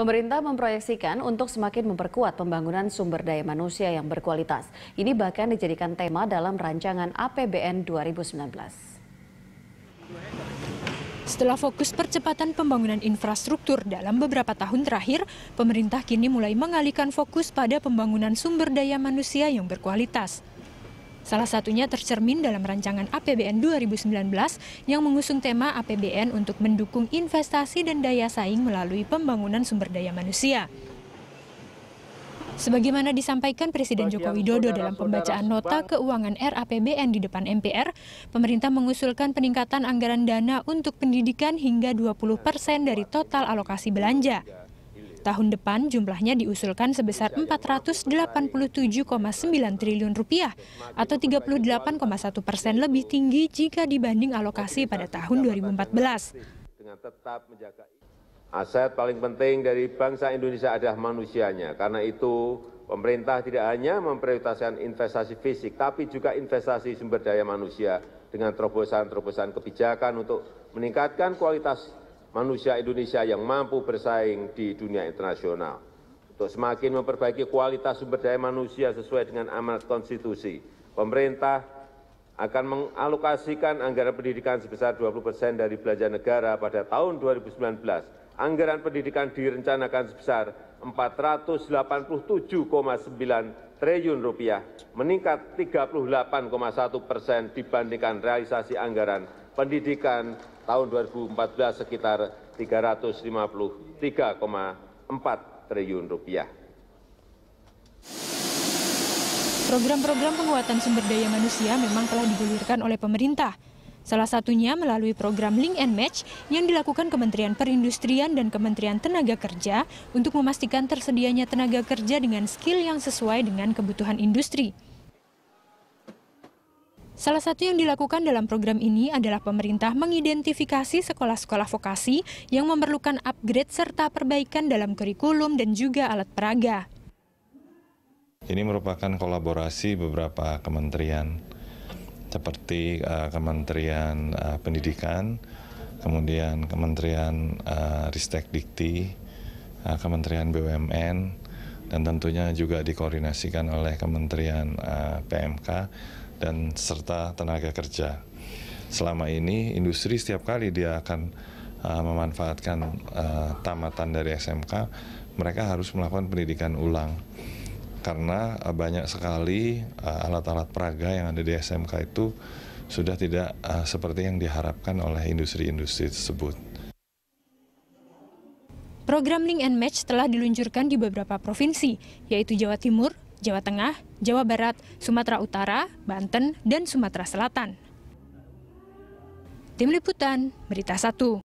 Pemerintah memproyeksikan untuk semakin memperkuat pembangunan sumber daya manusia yang berkualitas. Ini bahkan dijadikan tema dalam rancangan APBN 2019. Setelah fokus percepatan pembangunan infrastruktur dalam beberapa tahun terakhir, pemerintah kini mulai mengalihkan fokus pada pembangunan sumber daya manusia yang berkualitas. Salah satunya tercermin dalam rancangan APBN 2019 yang mengusung tema APBN untuk mendukung investasi dan daya saing melalui pembangunan sumber daya manusia. Sebagaimana disampaikan Presiden Joko Widodo dalam pembacaan nota keuangan RAPBN di depan MPR, pemerintah mengusulkan peningkatan anggaran dana untuk pendidikan hingga 20 persen dari total alokasi belanja. Tahun depan jumlahnya diusulkan sebesar 487,9 triliun rupiah atau 38,1 persen lebih tinggi jika dibanding alokasi pada tahun 2014. Dengan tetap menjaga Aset paling penting dari bangsa Indonesia adalah manusianya. Karena itu pemerintah tidak hanya memprioritaskan investasi fisik, tapi juga investasi sumber daya manusia dengan terobosan-terobosan kebijakan untuk meningkatkan kualitas manusia Indonesia yang mampu bersaing di dunia internasional, untuk semakin memperbaiki kualitas sumber daya manusia sesuai dengan amanat konstitusi. Pemerintah akan mengalokasikan anggaran pendidikan sebesar 20 persen dari belanja negara pada tahun 2019. Anggaran pendidikan direncanakan sebesar 487,9 triliun rupiah, meningkat 38,1 persen dibandingkan realisasi anggaran pendidikan tahun 2014 sekitar rp triliun rupiah. Program-program penguatan sumber daya manusia memang telah digulirkan oleh pemerintah. Salah satunya melalui program Link and Match yang dilakukan Kementerian Perindustrian dan Kementerian Tenaga Kerja untuk memastikan tersedianya tenaga kerja dengan skill yang sesuai dengan kebutuhan industri. Salah satu yang dilakukan dalam program ini adalah pemerintah mengidentifikasi sekolah-sekolah vokasi yang memerlukan upgrade serta perbaikan dalam kurikulum dan juga alat peraga. Ini merupakan kolaborasi beberapa kementerian seperti uh, Kementerian uh, Pendidikan, kemudian Kementerian uh, Ristek Dikti, uh, Kementerian BUMN, dan tentunya juga dikoordinasikan oleh Kementerian eh, PMK dan serta tenaga kerja. Selama ini industri setiap kali dia akan eh, memanfaatkan eh, tamatan dari SMK, mereka harus melakukan pendidikan ulang karena banyak sekali alat-alat uh, peraga yang ada di SMK itu sudah tidak seperti yang diharapkan oleh industri-industri tersebut. Program Link and Match telah diluncurkan di beberapa provinsi, yaitu Jawa Timur, Jawa Tengah, Jawa Barat, Sumatera Utara, Banten, dan Sumatera Selatan. Tim Liputan, Berita Satu.